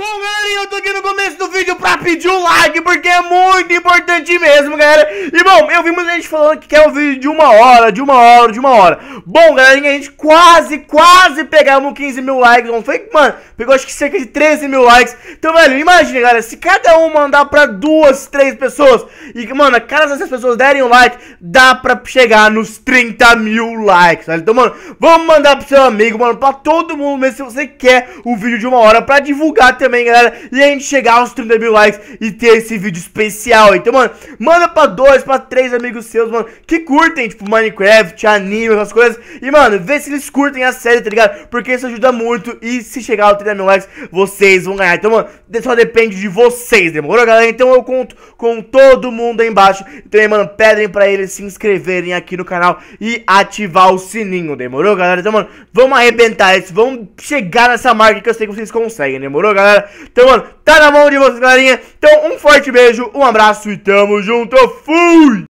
Boomer! eu tô aqui no começo do vídeo pra pedir um like, porque é muito importante mesmo, galera. E, bom, eu vi muita gente falando que quer um vídeo de uma hora, de uma hora, de uma hora. Bom, galerinha, a gente quase, quase pegamos 15 mil likes, não foi? Mano, pegou acho que cerca de 13 mil likes. Então, velho, imagina, galera, se cada um mandar pra duas, três pessoas, e, mano, cada dessas pessoas derem um like, dá pra chegar nos 30 mil likes, velho. Então, mano, vamos mandar pro seu amigo, mano, pra todo mundo mesmo, se você quer o um vídeo de uma hora, pra divulgar também, galera e a gente chegar aos 30 mil likes e ter esse vídeo especial. Então, mano, manda pra dois, pra três amigos seus, mano, que curtem, tipo, Minecraft, anime, essas coisas. E, mano, vê se eles curtem a série, tá ligado? Porque isso ajuda muito e se chegar aos 30 mil likes, vocês vão ganhar. Então, mano, só depende de vocês, demorou, galera? Então eu conto com todo mundo aí embaixo. Então, aí, mano, pedem pra eles se inscreverem aqui no canal e ativar o sininho, demorou, galera? Então, mano, vamos arrebentar isso, vamos chegar nessa marca que eu sei que vocês conseguem, demorou, galera? Então, mano, mano, tá na mão de vocês, galerinha. Então, um forte beijo, um abraço e tamo junto. Fui!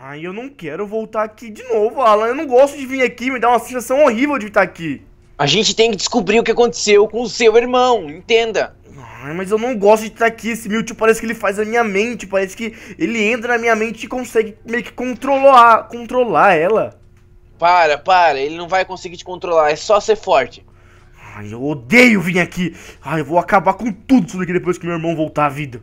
Ai, eu não quero voltar aqui de novo, Alan. Eu não gosto de vir aqui, me dá uma sensação horrível de estar aqui. A gente tem que descobrir o que aconteceu com o seu irmão, entenda. Ai, mas eu não gosto de estar aqui. Esse Mewtwo parece que ele faz a minha mente, parece que ele entra na minha mente e consegue meio que controlar, controlar ela. Para, para, ele não vai conseguir te controlar, é só ser forte. Ai, eu odeio vir aqui. Ai, eu vou acabar com tudo isso daqui depois que meu irmão voltar à vida.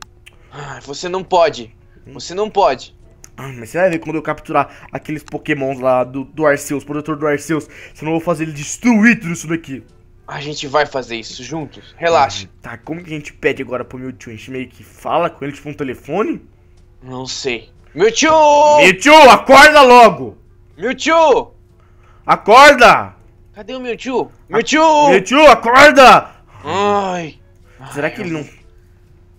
Ai, ah, você não pode. Você não pode. Ah, mas você vai ver quando eu capturar aqueles pokémons lá do, do Arceus, protetor do Arceus, senão eu vou fazer ele destruir tudo isso daqui. A gente vai fazer isso juntos, relaxa. Ah, tá, como que a gente pede agora pro Mewtwo? A gente meio que fala com ele, tipo, um telefone? Não sei. Mewtwo! Mewtwo, acorda logo! Mewtwo! Acorda! Cadê o Mewtwo? Mewtwo! Mewtwo, acorda! Ai. Será que ele não...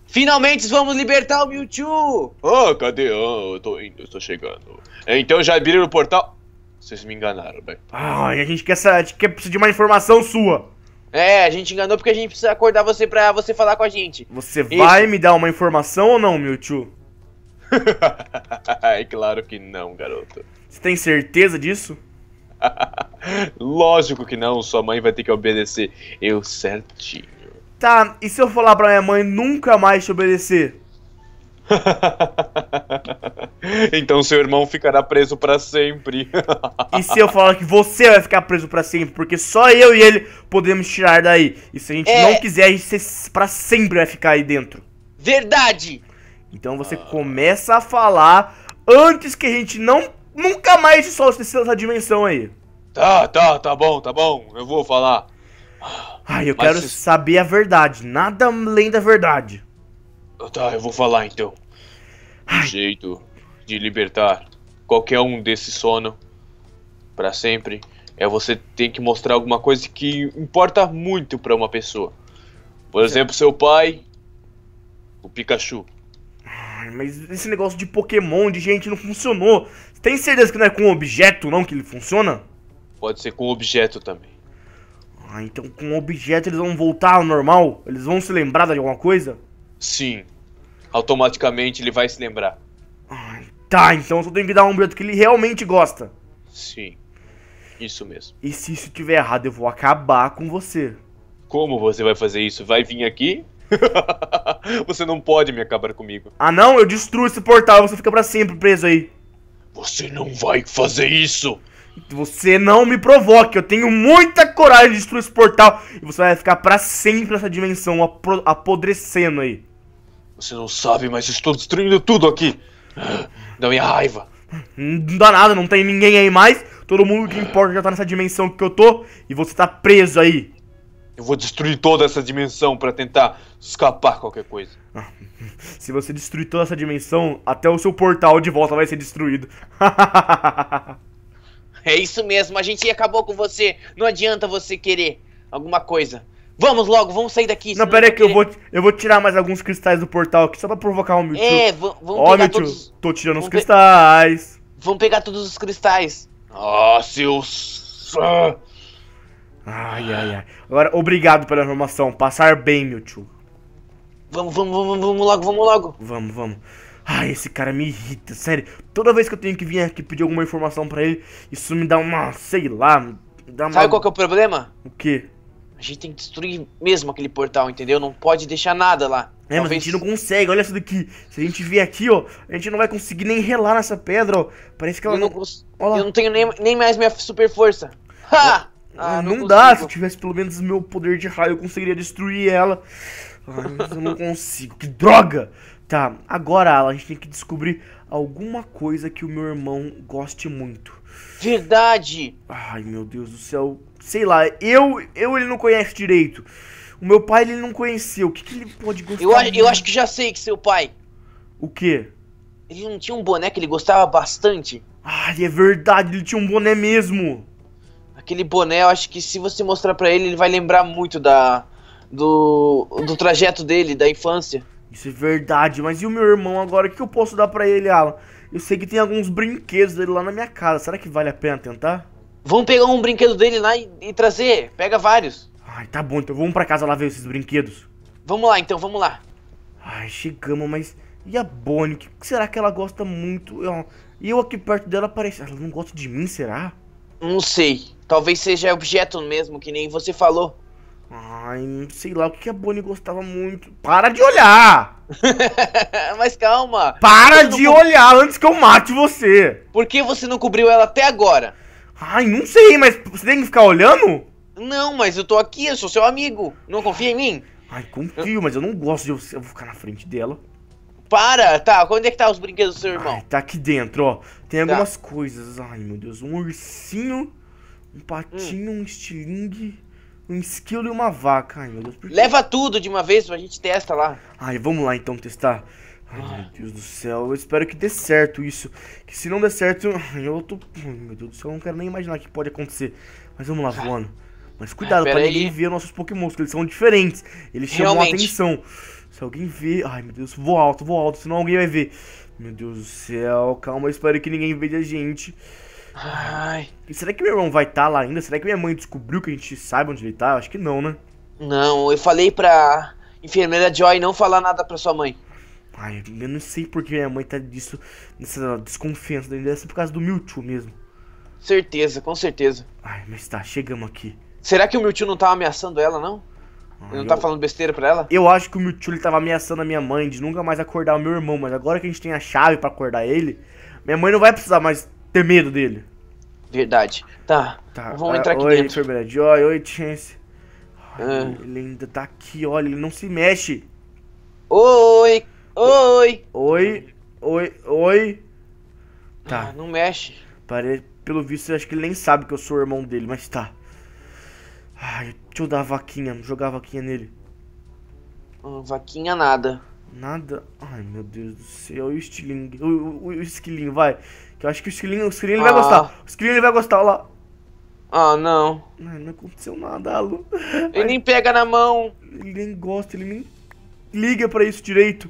Finalmente vamos libertar o Mewtwo! Ah, oh, cadê? Oh, eu tô indo, eu tô chegando. É, então já abriram o portal... Vocês me enganaram, velho. Ah, a gente quer, essa, quer gente de uma informação sua. É, a gente enganou porque a gente precisa acordar você pra você falar com a gente. Você Isso. vai me dar uma informação ou não, Mewtwo? é claro que não, garoto. Você tem certeza disso? Lógico que não, sua mãe vai ter que obedecer. Eu certinho. Tá, e se eu falar pra minha mãe nunca mais te obedecer? então seu irmão ficará preso para sempre. e se eu falar que você vai ficar preso para sempre, porque só eu e ele podemos tirar daí. E se a gente é... não quiser, a gente para sempre vai ficar aí dentro. Verdade. Então você ah. começa a falar antes que a gente não nunca mais solte essa dimensão aí. Tá, tá, tá bom, tá bom, eu vou falar. Ai, eu Mas quero se... saber a verdade, nada além da verdade. Tá, eu vou falar então. Ai. jeito de libertar qualquer um desse sono para sempre é você ter que mostrar alguma coisa que importa muito para uma pessoa. Por exemplo, seu pai, o Pikachu. Ai, mas esse negócio de Pokémon, de gente, não funcionou. Tem certeza que não é com objeto não que ele funciona? Pode ser com objeto também. Ah, então com objeto eles vão voltar ao normal? Eles vão se lembrar de alguma coisa? Sim. Automaticamente ele vai se lembrar. tá, então só tenho que dar um objeto que ele realmente gosta. Sim. Isso mesmo. E se isso estiver errado, eu vou acabar com você. Como você vai fazer isso? Vai vir aqui? você não pode me acabar comigo. Ah não? Eu destruo esse portal, você fica para sempre preso aí. Você não vai fazer isso! Você não me provoque, eu tenho muita coragem de destruir esse portal e você vai ficar para sempre nessa dimensão apodrecendo aí. Você não sabe, mas estou destruindo tudo aqui. Da minha raiva. Não dá nada, não tem ninguém aí mais. Todo mundo que importa já tá nessa dimensão que eu tô e você tá preso aí. Eu vou destruir toda essa dimensão para tentar escapar qualquer coisa. Se você destruir toda essa dimensão, até o seu portal de volta vai ser destruído. É isso mesmo, a gente acabou com você. Não adianta você querer alguma coisa. Vamos logo, vamos sair daqui. Não, pera aí que eu vou, eu vou tirar mais alguns cristais do portal aqui só pra provocar o Mewtwo. É, vamos Ó, pegar Mewtwo, todos... tô tirando os cristais. Vamos pegar todos os cristais. Ah, seus... Ai, ai, ai. Agora, obrigado pela informação. Passar bem, Mewtwo. Vamos, vamos, vamos, vamos logo, vamos logo. Vamos, vamos. Ai, esse cara me irrita, sério. Toda vez que eu tenho que vir aqui pedir alguma informação para ele, isso me dá uma, sei lá, dá uma... Sabe qual que é o problema? O quê? A gente tem que destruir mesmo aquele portal, entendeu? Não pode deixar nada lá. É, Talvez... mas a gente não consegue, olha isso daqui. Se a gente vier aqui, ó, a gente não vai conseguir nem relar nessa pedra, ó. Parece que ela eu não... não... Eu não tenho nem, nem mais minha super força. Ha! Ah, não, não dá, se eu tivesse pelo menos meu poder de raio, eu conseguiria destruir ela. Ai, mas eu não consigo, que droga! Tá, agora, Alan, a gente tem que descobrir alguma coisa que o meu irmão goste muito. Verdade! Ai, meu Deus do céu. Sei lá, eu, eu ele não conhece direito. O meu pai ele não conheceu. O que, que ele pode gostar? Eu, eu acho que já sei que seu pai. O quê? Ele não tinha um boné que ele gostava bastante? Ai, é verdade, ele tinha um boné mesmo. Aquele boné, eu acho que se você mostrar para ele, ele vai lembrar muito da do, do trajeto dele, da infância. Isso é verdade, mas e o meu irmão agora? O que eu posso dar para ele, Alan? Eu sei que tem alguns brinquedos dele lá na minha casa. Será que vale a pena tentar? Vamos pegar um brinquedo dele lá e, e trazer. Pega vários. Ai, tá bom, então vamos para casa lá ver esses brinquedos. Vamos lá, então, vamos lá. Ai, chegamos, mas... E a Bonnie? O que será que ela gosta muito? Eu, eu aqui perto dela parece... Ela não gosta de mim, será? Não sei. Talvez seja objeto mesmo, que nem você falou. Ai, sei lá, o que a Bonnie gostava muito. Para de olhar! Mas calma! Para de olhar antes que eu mate você! Por que você não cobriu ela até agora? Ai, não sei, mas você tem que ficar olhando? Não, mas eu tô aqui, eu sou seu amigo. Não confia em mim? Ai, confio, mas eu não gosto de eu, vou ficar na frente dela. Para, tá, onde é que tá os brinquedos do seu irmão? Ai, tá aqui dentro, ó. Tem tá. algumas tá. coisas. Ai, meu Deus, um ursinho, um patinho, hum. um estilingue um esquilo e uma vaca. Ai, meu Deus. Por... Leva tudo de uma vez pra gente testa lá. Ai, vamos lá então testar. Ai, ah. meu Deus do céu. Eu espero que dê certo isso. Que se não der certo, eu tô... Ai, meu Deus do céu, eu não quero nem imaginar o que pode acontecer. Mas vamos lá, voando. Mas cuidado ah, pra ninguém aí. ver nossos pokémons, que eles são diferentes. Eles Realmente. chamam a atenção. Se alguém ver... Ai, meu Deus, vou alto, vou alto, senão alguém vai ver. Meu Deus do céu, calma, eu espero que ninguém veja a gente. Ai. E será que meu irmão vai estar tá lá ainda? Será que minha mãe descobriu que a gente sabe onde ele tá? Acho que não, né? Não, eu falei pra enfermeira Joy não falar nada pra sua mãe. Ai, eu não sei porque minha mãe tá disso, nessa desconfiança dele, deve ser por causa do Mewtwo mesmo. Certeza, com certeza. Ai, mas tá, chegamos aqui. Será que o Mewtwo não tava tá ameaçando ela, não? Ah, ele não eu, tá falando besteira pra ela? Eu acho que o Mewtwo ele tava ameaçando a minha mãe de nunca mais acordar o meu irmão, mas agora que a gente tem a chave para acordar ele, minha mãe não vai precisar mais ter medo dele. Verdade. Tá. tá. Vamos entrar aqui oi, dentro. Enfermeira Joy, oi, Chance. Ah. Ele ainda tá aqui, olha, ele não se mexe. Oi! Oi! Oi, oi, oi. Tá. Ah, não mexe. Pare... Pelo visto, acho que ele nem sabe que eu sou o irmão dele, mas tá. Ai, deixa eu dar a vaquinha, jogar a vaquinha nele. Ah, vaquinha nada. Nada? Ai, meu Deus do céu. E o estilingue? O, o, o esquilinho, vai. Que eu acho que o Skrillin, o Skrillin ah. vai gostar. Ah. O Skrillin vai gostar, olha lá. Ah, não. Ai, não aconteceu nada, Alu. Ele Ai, nem pega na mão. Ele nem gosta, ele nem liga pra isso direito.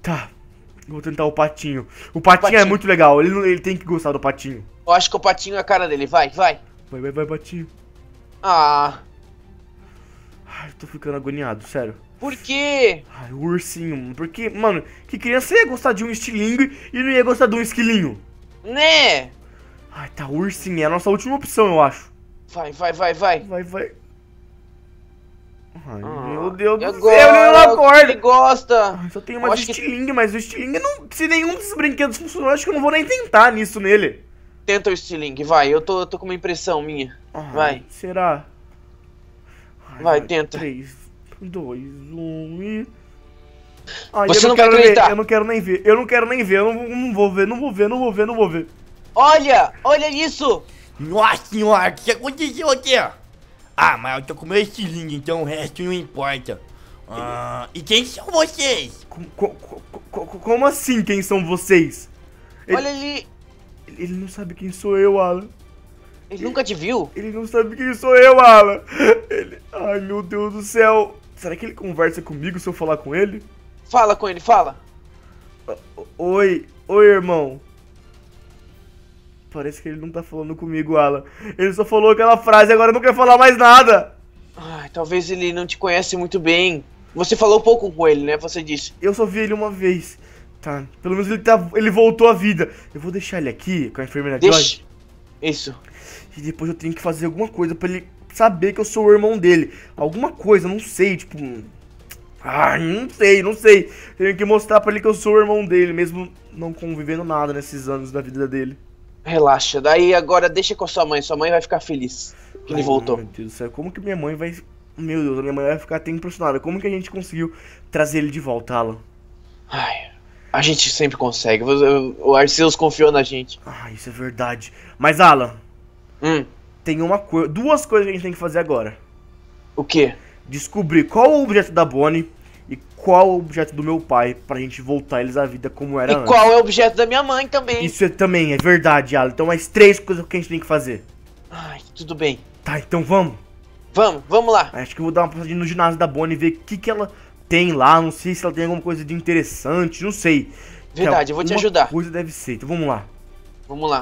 Tá, vou tentar o patinho. O patinho, o é patinho. é muito legal, ele, ele tem que gostar do patinho. Eu acho que o patinho é a cara dele, vai, vai. Vai, vai, vai, patinho. Ah. Ai, eu tô ficando agoniado, sério. Por quê? Ai, o ursinho, porque, mano, que criança ia gostar de um estilingue e não ia gostar de um esquilinho? Né? Ai, tá, ursinho. É a nossa última opção, eu acho. Vai, vai, vai, vai. Vai, vai. Ai, ah, meu Deus do céu, ele não acorda. Ele gosta. Ai, só tem uma estilingue, que... mas o estilingue não. Se nenhum desses brinquedos funcionou, acho que eu não vou nem tentar nisso nele. Tenta o estilingue, vai. Eu tô, tô com uma impressão minha. Ai, vai. Será? vai, tenta. 3, 2, 1 e. Você eu não, não quero acreditar. Nem, eu não quero nem ver, eu não quero nem ver, eu não, não vou ver, não vou ver, não vou ver, não vou ver. Olha, olha isso! Nossa senhora, o que aconteceu aqui? Ah, mas eu tô com meu estilingue, então o resto não importa. Ah, e quem são vocês? Como, como, como assim quem são vocês? Ele, olha ali! Ele, ele não sabe quem sou eu, Alan. Ele, ele nunca te viu? Ele não sabe quem sou eu, Alan. Ele, ai, meu Deus do céu. Será que ele conversa comigo se eu falar com ele? Fala com ele, fala. Oi, oi, irmão. Parece que ele não tá falando comigo, Alan. Ele só falou aquela frase, agora não quer falar mais nada. Ai, talvez ele não te conhece muito bem. Você falou pouco com ele, né? Você disse. Eu só vi ele uma vez. Tá. Pelo menos ele, tá, ele voltou à vida. Eu vou deixar ele aqui com a enfermeira Deixa. Joy. Isso. E depois eu tenho que fazer alguma coisa para ele saber que eu sou o irmão dele. Alguma coisa, não sei, tipo, ah, não sei, não sei. Tenho que mostrar para ele que eu sou o irmão dele, mesmo não convivendo nada nesses anos da vida dele. Relaxa, daí agora deixa com sua mãe, sua mãe vai ficar feliz que Ai, ele voltou. Meu Deus do céu, como que minha mãe vai. Meu Deus, a minha mãe vai ficar até impressionada. Como que a gente conseguiu trazer ele de volta, Alan? Ai, a gente sempre consegue. O Arceus confiou na gente. Ah, isso é verdade. Mas, Alan, hum. tem uma coisa. Duas coisas que a gente tem que fazer agora. O quê? descobrir qual é o objeto da Bonnie e qual é o objeto do meu pai pra gente voltar eles à vida como era e antes. E qual é o objeto da minha mãe também. Isso é, também é verdade, Alan. Então mais três coisas que a gente tem que fazer. Ai, tudo bem. Tá, então vamos. Vamos, vamos lá. Acho que eu vou dar uma passadinha no ginásio da Bonnie e ver o que, que ela tem lá. Não sei se ela tem alguma coisa de interessante, não sei. Verdade, eu vou te ajudar. coisa deve ser, então vamos lá. Vamos lá.